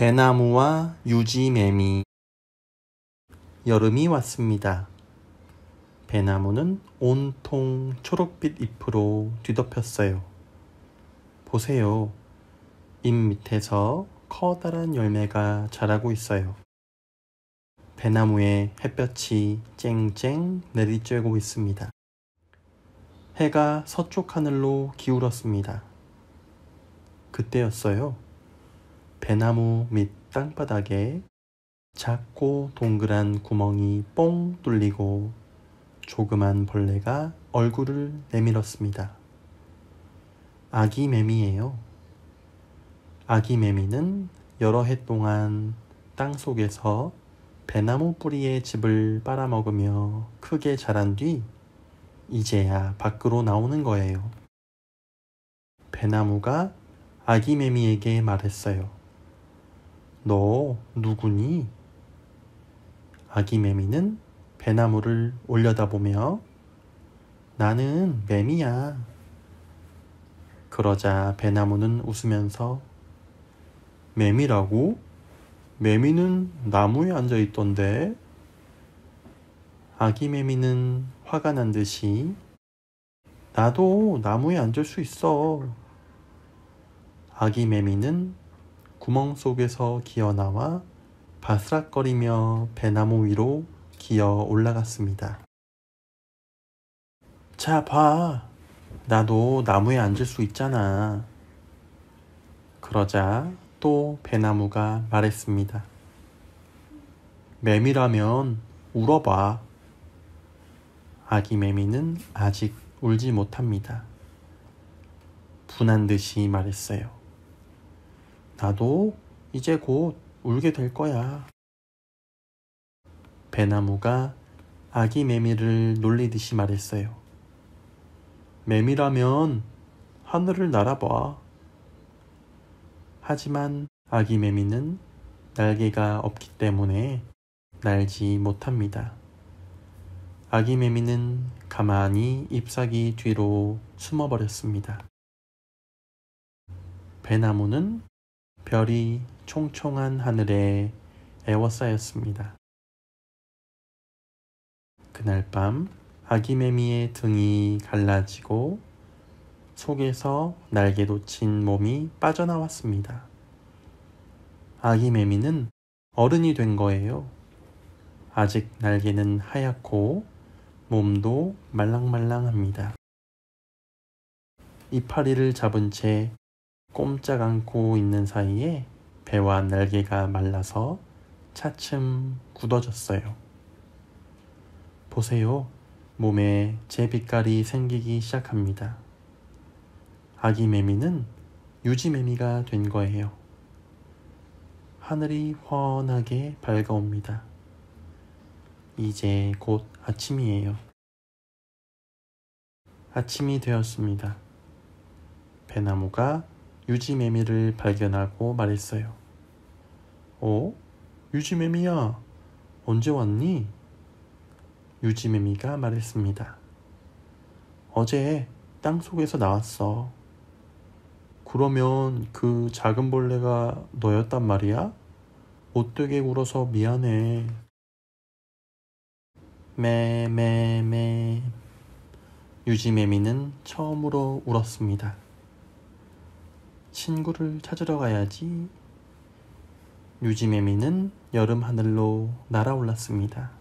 배나무와 유지매미 여름이 왔습니다. 배나무는 온통 초록빛 잎으로 뒤덮였어요. 보세요. 잎 밑에서 커다란 열매가 자라고 있어요. 배나무에 햇볕이 쨍쨍 내리쬐고 있습니다. 해가 서쪽 하늘로 기울었습니다. 그때였어요. 배나무 밑 땅바닥에 작고 동그란 구멍이 뽕 뚫리고 조그만 벌레가 얼굴을 내밀었습니다. 아기 매미예요. 아기 매미는 여러 해 동안 땅 속에서 배나무 뿌리의 집을 빨아먹으며 크게 자란 뒤 이제야 밖으로 나오는 거예요. 배나무가 아기 매미에게 말했어요. 너 누구니? 아기 매미는 배나무를 올려다보며 나는 매미야. 그러자 배나무는 웃으면서 매미라고? 매미는 나무에 앉아 있던데. 아기 매미는 화가 난 듯이 나도 나무에 앉을 수 있어. 아기 매미는 구멍 속에서 기어나와 바스락거리며 배나무 위로 기어 올라갔습니다. 자, 봐. 나도 나무에 앉을 수 있잖아. 그러자 또 배나무가 말했습니다. 매미라면 울어봐. 아기 매미는 아직 울지 못합니다. 분한 듯이 말했어요. 나도 이제 곧 울게 될 거야. 배나무가 아기 매미를 놀리듯이 말했어요. 매미라면 하늘을 날아봐. 하지만 아기 매미는 날개가 없기 때문에 날지 못합니다. 아기 매미는 가만히 잎사귀 뒤로 숨어버렸습니다. 배나무는 별이 총총한 하늘에 에워싸였습니다. 그날 밤 아기매미의 등이 갈라지고 속에서 날개도 친 몸이 빠져나왔습니다. 아기매미는 어른이 된 거예요. 아직 날개는 하얗고 몸도 말랑말랑합니다. 이파리를 잡은 채 꼼짝 않고 있는 사이에 배와 날개가 말라서 차츰 굳어졌어요. 보세요. 몸에 제 빛깔이 생기기 시작합니다. 아기 매미는 유지 매미가 된 거예요. 하늘이 환하게 밝아옵니다. 이제 곧 아침이에요. 아침이 되었습니다. 배나무가 유지매미를 발견하고 말했어요. 어? 유지매미야, 언제 왔니? 유지매미가 말했습니다. 어제 땅 속에서 나왔어. 그러면 그 작은 벌레가 너였단 말이야? 못되게 울어서 미안해. 매매매. 유지매미는 처음으로 울었습니다. 친구를 찾으러 가야지. 유지매미는 여름 하늘로 날아올랐습니다.